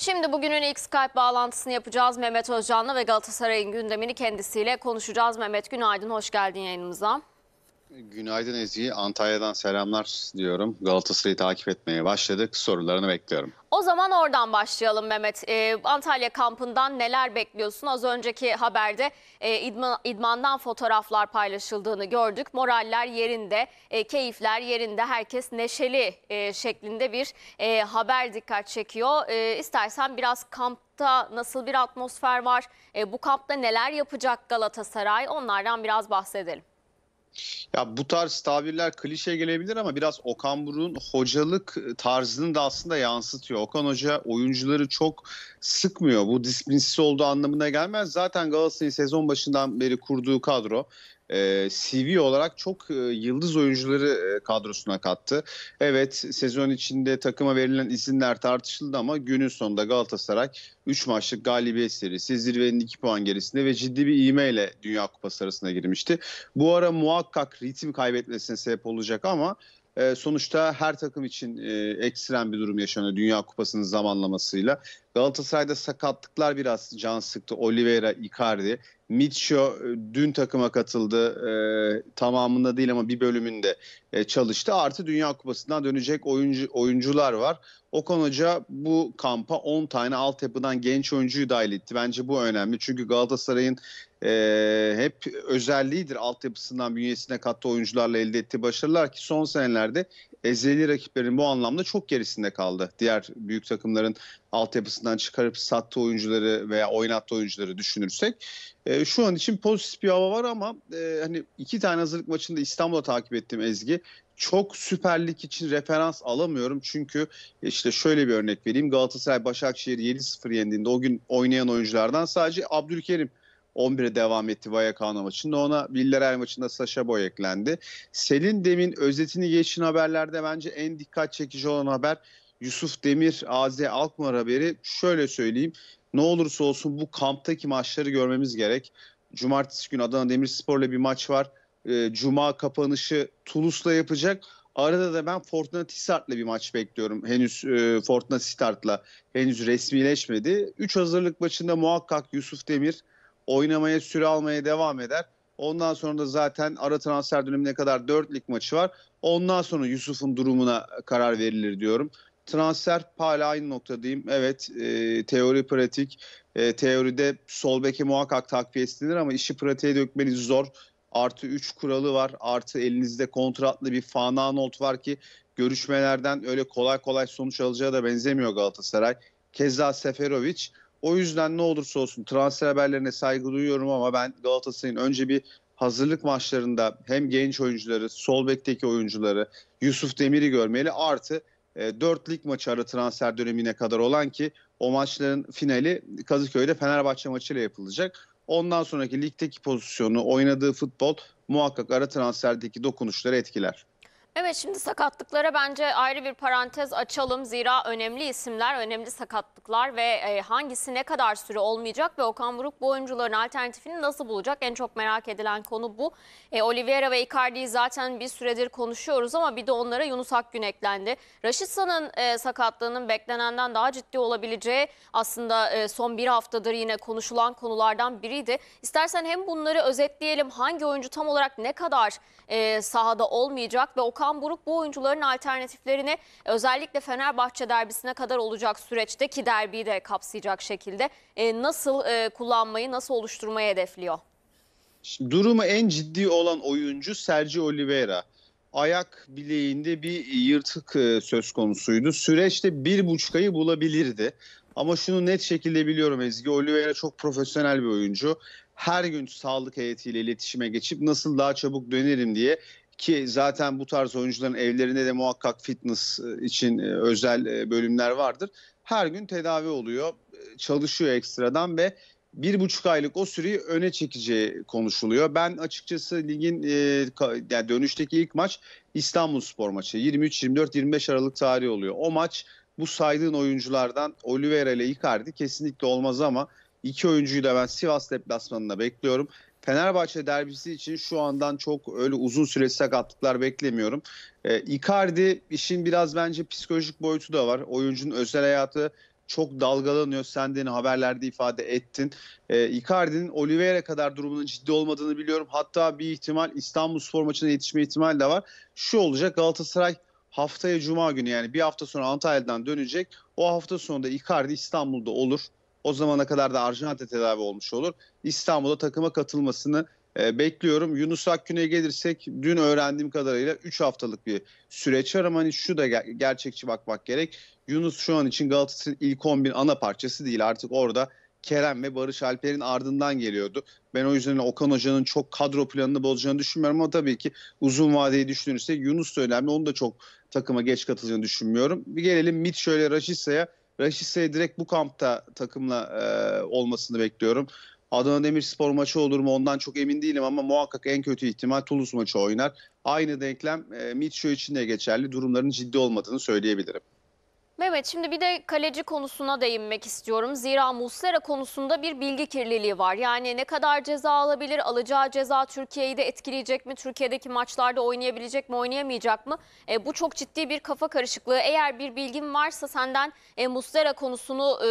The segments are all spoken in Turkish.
Şimdi bugünün ilk Skype bağlantısını yapacağız Mehmet Özcan'la ve Galatasaray'ın gündemini kendisiyle konuşacağız. Mehmet günaydın, hoş geldin yayınımıza. Günaydın Ezgi. Antalya'dan selamlar diyorum. Galatasaray'ı takip etmeye başladık. Sorularını bekliyorum. O zaman oradan başlayalım Mehmet. Ee, Antalya kampından neler bekliyorsun? Az önceki haberde e, idman, idmandan fotoğraflar paylaşıldığını gördük. Moraller yerinde, e, keyifler yerinde, herkes neşeli e, şeklinde bir e, haber dikkat çekiyor. E, istersen biraz kampta nasıl bir atmosfer var, e, bu kampta neler yapacak Galatasaray onlardan biraz bahsedelim. Ya bu tarz tabirler klişe gelebilir ama biraz Okan Buruk'un hocalık tarzını da aslında yansıtıyor. Okan Hoca oyuncuları çok sıkmıyor. Bu disiplinsiz olduğu anlamına gelmez. Zaten Galatasaray'ın sezon başından beri kurduğu kadro e, CV olarak çok e, yıldız oyuncuları e, kadrosuna kattı. Evet sezon içinde takıma verilen izinler tartışıldı ama günün sonunda Galatasaray 3 maçlık galibiyet serisi zirvenin 2 puan gerisinde ve ciddi bir iğmeyle Dünya Kupası arasına girmişti. Bu ara muhakkak ritim kaybetmesine sebep olacak ama e, sonuçta her takım için e, eksilen bir durum yaşanıyor Dünya Kupası'nın zamanlamasıyla. Galatasaray'da sakatlıklar biraz can sıktı. Oliveira, Icardi. Mitcho e, dün takıma katıldı. E, tamamında değil ama bir bölümünde e, çalıştı. Artı Dünya Kupası'ndan dönecek oyuncu oyuncular var. Okan Hoca bu kampa 10 tane altyapıdan genç oyuncuyu dahil etti. Bence bu önemli. Çünkü Galatasaray'ın e, hep özelliğidir altyapısından bünyesine kattığı oyuncularla elde ettiği başarılar ki son senelerde ezeli rakiplerin bu anlamda çok gerisinde kaldı. Diğer büyük takımların altyapısından çıkarıp sattı oyuncuları veya oynattı oyuncuları düşünürsek e, şu an için pozitif bir hava var ama e, hani iki tane hazırlık maçında İstanbul'da takip ettiğim Ezgi çok Süper Lig için referans alamıyorum. Çünkü e, işte şöyle bir örnek vereyim. Galatasaray Başakşehir 7-0 yendiğinde o gün oynayan oyunculardan sadece Abdülkerim 11'e devam etti Vallecano maçında. Ona Villarreal maçında Sasha Boy eklendi. Selin Demin özetini geçin haberlerde bence en dikkat çekici olan haber Yusuf Demir, AZ Alkmaar haberi. Şöyle söyleyeyim. Ne olursa olsun bu kamptaki maçları görmemiz gerek. Cumartesi günü Adana Demirspor'la bir maç var. Ee, Cuma kapanışı Tulus'la yapacak. Arada da ben Fortuna Tisart'la bir maç bekliyorum. Henüz e, Fortuna Tisart'la henüz resmileşmedi. 3 hazırlık maçında muhakkak Yusuf Demir oynamaya süre almaya devam eder. Ondan sonra da zaten ara transfer dönemine kadar 4 lig maçı var. Ondan sonra Yusuf'un durumuna karar verilir diyorum. Transfer hala aynı nokta diyeyim. Evet e, teori pratik. E, teoride sol beke muhakkak takviye istenir ama işi pratiğe dökmeniz zor. Artı 3 kuralı var. Artı elinizde kontratlı bir Fana Not var ki görüşmelerden öyle kolay kolay sonuç alacağı da benzemiyor Galatasaray. Keza Seferovic o yüzden ne olursa olsun transfer haberlerine saygı duyuyorum ama ben Galatasaray'ın önce bir hazırlık maçlarında hem genç oyuncuları, sol bekteki oyuncuları, Yusuf Demir'i görmeli artı e, 4 lig maçı ara transfer dönemine kadar olan ki o maçların finali Kazıköy'de Fenerbahçe maçıyla yapılacak. Ondan sonraki ligdeki pozisyonu, oynadığı futbol muhakkak ara transferdeki dokunuşları etkiler. Evet şimdi sakatlıklara bence ayrı bir parantez açalım. Zira önemli isimler, önemli sakatlıklar ve e, hangisi ne kadar süre olmayacak ve Okan Buruk bu oyuncuların alternatifini nasıl bulacak? En çok merak edilen konu bu. E, Oliveira ve Icardi'yi zaten bir süredir konuşuyoruz ama bir de onlara Yunus Akgün eklendi. Raşitsa'nın e, sakatlığının beklenenden daha ciddi olabileceği aslında e, son bir haftadır yine konuşulan konulardan biriydi. İstersen hem bunları özetleyelim. Hangi oyuncu tam olarak ne kadar e, sahada olmayacak ve Okan Okan Buruk bu oyuncuların alternatiflerini e, özellikle Fenerbahçe derbisine kadar olacak süreçte ki derbiyi de kapsayacak şekilde e, nasıl e, kullanmayı, nasıl oluşturmayı hedefliyor? durumu en ciddi olan oyuncu Sergio Oliveira. Ayak bileğinde bir yırtık söz konusuydu. Süreçte bir buçuk ayı bulabilirdi. Ama şunu net şekilde biliyorum Ezgi. Oliveira çok profesyonel bir oyuncu. Her gün sağlık heyetiyle iletişime geçip nasıl daha çabuk dönerim diye ki zaten bu tarz oyuncuların evlerinde de muhakkak fitness e, için e, özel e, bölümler vardır. Her gün tedavi oluyor, çalışıyor ekstradan ve bir buçuk aylık o süreyi öne çekeceği konuşuluyor. Ben açıkçası ligin yani dönüşteki ilk maç İstanbul Spor maçı. 23-24-25 Aralık tarihi oluyor. O maç bu saydığın oyunculardan Oliveira ile Icardi kesinlikle olmaz ama iki oyuncuyu da ben Sivas deplasmanında bekliyorum. Fenerbahçe derbisi için şu andan çok öyle uzun süre sakatlıklar beklemiyorum. E, Icardi işin biraz bence psikolojik boyutu da var. Oyuncunun özel hayatı çok dalgalanıyor. Sen de haberlerde ifade ettin. E, Icardi'nin Oliveira kadar durumunun ciddi olmadığını biliyorum. Hatta bir ihtimal İstanbul Spor maçına yetişme ihtimali de var. Şu olacak Galatasaray haftaya Cuma günü yani bir hafta sonra Antalya'dan dönecek. O hafta sonunda Icardi İstanbul'da olur. O zamana kadar da Arjantin'de tedavi olmuş olur. İstanbul'a takıma katılmasını e, bekliyorum. Yunus Akgün'e gelirsek dün öğrendiğim kadarıyla 3 haftalık bir süreç var ama hani şu da ger- gerçekçi bakmak gerek. Yunus şu an için Galatasaray'ın ilk 11 ana parçası değil. Artık orada Kerem ve Barış Alper'in ardından geliyordu. Ben o yüzden Okan Hoca'nın çok kadro planını bozacağını düşünmüyorum ama tabii ki uzun vadeyi düşünürsek Yunus da önemli. Onu da çok takıma geç katılacağını düşünmüyorum. Bir gelelim Mitchell ile Raşitsa'ya. Raşitse'ye direkt bu kampta takımla e, olmasını bekliyorum. Adana Demirspor maçı olur mu ondan çok emin değilim ama muhakkak en kötü ihtimal Toulouse maçı oynar. Aynı denklem e, Mitchell için de geçerli. Durumların ciddi olmadığını söyleyebilirim. Mehmet şimdi bir de kaleci konusuna değinmek istiyorum. Zira Muslera konusunda bir bilgi kirliliği var. Yani ne kadar ceza alabilir, alacağı ceza Türkiye'yi de etkileyecek mi? Türkiye'deki maçlarda oynayabilecek mi, oynayamayacak mı? E, bu çok ciddi bir kafa karışıklığı. Eğer bir bilgin varsa senden e, Muslera konusunu e,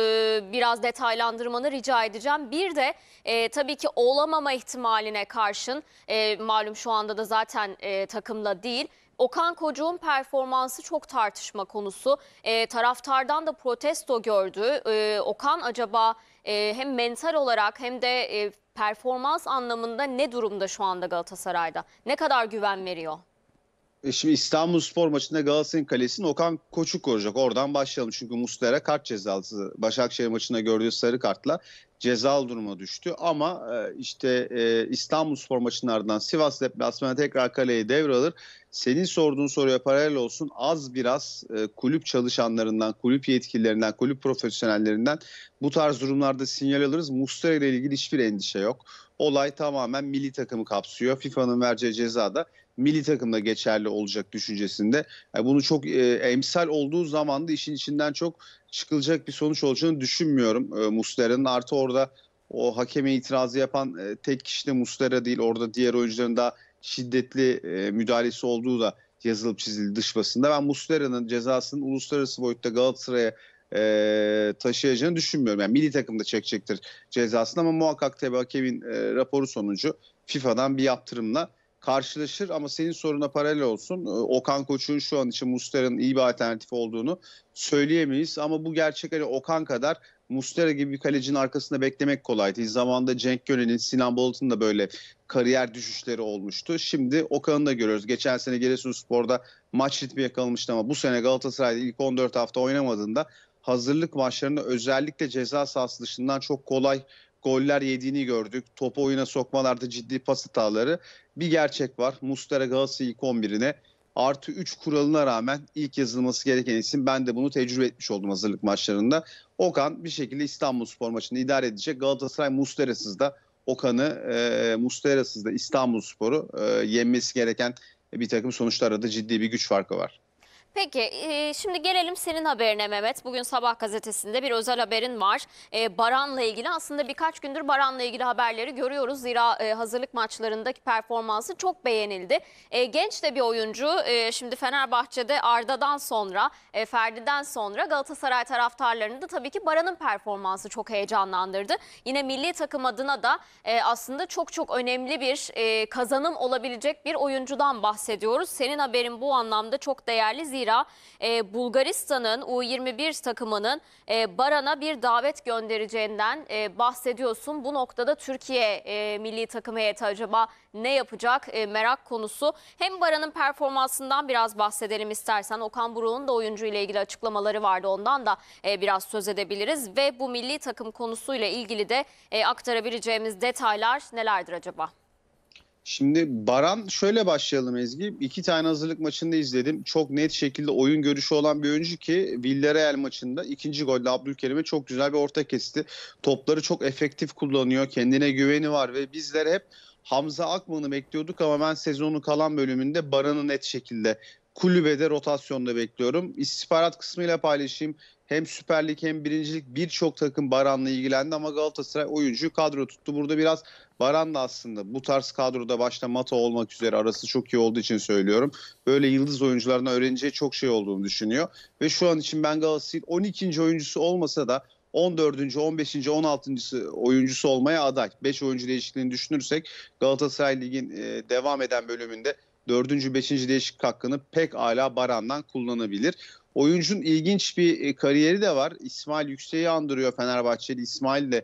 biraz detaylandırmanı rica edeceğim. Bir de e, tabii ki olamama ihtimaline karşın e, malum şu anda da zaten e, takımla değil. Okan Kocuğ'un performansı çok tartışma konusu. E, taraftardan da protesto gördü. E, Okan acaba e, hem mental olarak hem de e, performans anlamında ne durumda şu anda Galatasaray'da? Ne kadar güven veriyor? E, şimdi İstanbul Spor maçında Galatasaray'ın kalesini Okan Koçuk koruyacak. Oradan başlayalım. Çünkü Muslera kart cezası. Başakşehir maçında gördüğü sarı kartla cezal duruma düştü. Ama e, işte e, İstanbul Spor maçının ardından Sivas deplasmanı tekrar kaleye devralır. Senin sorduğun soruya paralel olsun az biraz kulüp çalışanlarından, kulüp yetkililerinden, kulüp profesyonellerinden bu tarz durumlarda sinyal alırız. Muslera ile ilgili hiçbir endişe yok. Olay tamamen milli takımı kapsıyor. FIFA'nın vereceği ceza da milli takımda geçerli olacak düşüncesinde. Yani bunu çok e, emsal olduğu zaman da işin içinden çok çıkılacak bir sonuç olacağını düşünmüyorum e, Muslera'nın. Artı orada o hakeme itirazı yapan e, tek kişi de Muslera değil. Orada diğer oyuncuların daha şiddetli e, müdahalesi olduğu da yazılıp çizildi dış basında. Ben Muslera'nın cezasının uluslararası boyutta Galatasaray'a e, taşıyacağını düşünmüyorum. Yani milli takımda çekecektir cezasını ama muhakkak tabii hakemin e, raporu sonucu FIFA'dan bir yaptırımla karşılaşır ama senin soruna paralel olsun. Ee, Okan Koç'un şu an için Mustera'nın iyi bir alternatif olduğunu söyleyemeyiz ama bu gerçek hani Okan kadar Mustera gibi bir kalecinin arkasında beklemek kolay değil. Zamanında Cenk Gönel'in, Sinan Bolat'ın da böyle kariyer düşüşleri olmuştu. Şimdi Okan'ı da görüyoruz. Geçen sene Giresunspor'da maç ritmi yakalamıştı ama bu sene Galatasaray'da ilk 14 hafta oynamadığında hazırlık maçlarında özellikle ceza sahası dışından çok kolay goller yediğini gördük. Topu oyuna sokmalarda ciddi pas hataları. Bir gerçek var. Mustera Galatasaray ilk 11'ine artı 3 kuralına rağmen ilk yazılması gereken isim. Ben de bunu tecrübe etmiş oldum hazırlık maçlarında. Okan bir şekilde İstanbul Spor maçını idare edecek. Galatasaray Mustera'sız da Okan'ı e, Mustera'sız da İstanbul Sporu e, yenmesi gereken bir takım sonuçlarda da ciddi bir güç farkı var. Peki e, şimdi gelelim senin haberine Mehmet. Bugün sabah gazetesinde bir özel haberin var. E, Baran'la ilgili aslında birkaç gündür Baran'la ilgili haberleri görüyoruz. Zira e, hazırlık maçlarındaki performansı çok beğenildi. genç de bir oyuncu. şimdi Fenerbahçe'de Arda'dan sonra, Ferdi'den sonra Galatasaray taraftarlarını da tabii ki Baran'ın performansı çok heyecanlandırdı. Yine milli takım adına da aslında çok çok önemli bir kazanım olabilecek bir oyuncudan bahsediyoruz. Senin haberin bu anlamda çok değerli zira zira e, Bulgaristan'ın U21 takımının e, Baran'a bir davet göndereceğinden e, bahsediyorsun. Bu noktada Türkiye e, milli takım heyeti acaba ne yapacak e, merak konusu. Hem Baran'ın performansından biraz bahsedelim istersen. Okan Buruk'un da oyuncu ile ilgili açıklamaları vardı. Ondan da e, biraz söz edebiliriz ve bu milli takım konusuyla ilgili de e, aktarabileceğimiz detaylar nelerdir acaba? Şimdi Baran şöyle başlayalım Ezgi. İki tane hazırlık maçını izledim. Çok net şekilde oyun görüşü olan bir oyuncu ki Villarreal maçında ikinci golle Abdülkerim'e çok güzel bir orta kesti. Topları çok efektif kullanıyor. Kendine güveni var ve bizler hep Hamza Akman'ı bekliyorduk ama ben sezonu kalan bölümünde Baran'ı net şekilde kulübede rotasyonda bekliyorum. İstihbarat kısmıyla paylaşayım. Hem Süper Lig hem birincilik birçok takım Baran'la ilgilendi ama Galatasaray oyuncu kadro tuttu. Burada biraz Baran da aslında bu tarz kadroda başta Mata olmak üzere arası çok iyi olduğu için söylüyorum. Böyle yıldız oyuncularına öğreneceği çok şey olduğunu düşünüyor. Ve şu an için ben Galatasaray'ın 12. oyuncusu olmasa da 14. 15. 16. oyuncusu olmaya aday. 5 oyuncu değişikliğini düşünürsek Galatasaray Lig'in e, devam eden bölümünde 4. 5. değişiklik hakkını pek ala Baran'dan kullanabilir. Oyuncunun ilginç bir e, kariyeri de var. İsmail Yüksek'i andırıyor Fenerbahçeli. İsmail de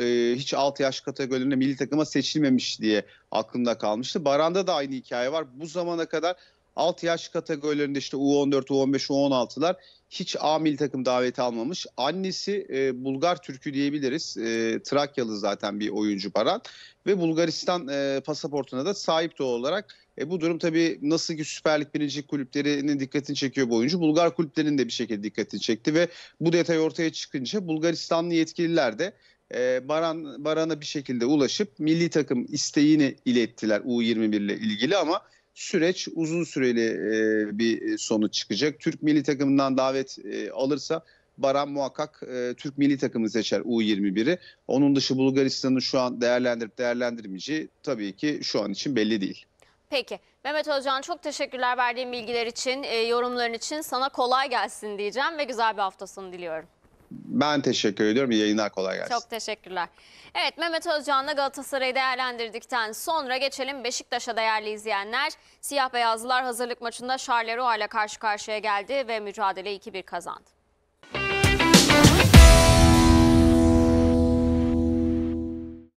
e, hiç alt yaş kategorilerinde milli takıma seçilmemiş diye aklımda kalmıştı. Baran'da da aynı hikaye var. Bu zamana kadar alt yaş kategorilerinde işte U14, U15, U16'lar hiç A milli takım daveti almamış. Annesi e, Bulgar Türk'ü diyebiliriz. E, Trakyalı zaten bir oyuncu Baran ve Bulgaristan e, pasaportuna da sahip doğal olarak. E, bu durum tabii nasıl ki Süper Lig birinci kulüplerinin dikkatini çekiyor bu oyuncu. Bulgar kulüplerinin de bir şekilde dikkatini çekti ve bu detay ortaya çıkınca Bulgaristanlı yetkililer de e, Baran Baran'a bir şekilde ulaşıp milli takım isteğini ilettiler U21 ile ilgili ama süreç uzun süreli e, bir e, sonuç çıkacak. Türk milli takımından davet e, alırsa Baran muhakkak e, Türk milli takımını seçer U21'i. Onun dışı Bulgaristan'ın şu an değerlendirip değerlendirmeyeceği tabii ki şu an için belli değil. Peki Mehmet Özcan çok teşekkürler verdiğin bilgiler için, e, yorumların için. Sana kolay gelsin diyeceğim ve güzel bir haftasını diliyorum. Ben teşekkür ediyorum. İyi yayınlar kolay gelsin. Çok teşekkürler. Evet Mehmet Özcan'la Galatasaray'ı değerlendirdikten sonra geçelim Beşiktaş'a değerli izleyenler. Siyah beyazlılar hazırlık maçında Charleroi ile karşı karşıya geldi ve mücadele 2-1 kazandı.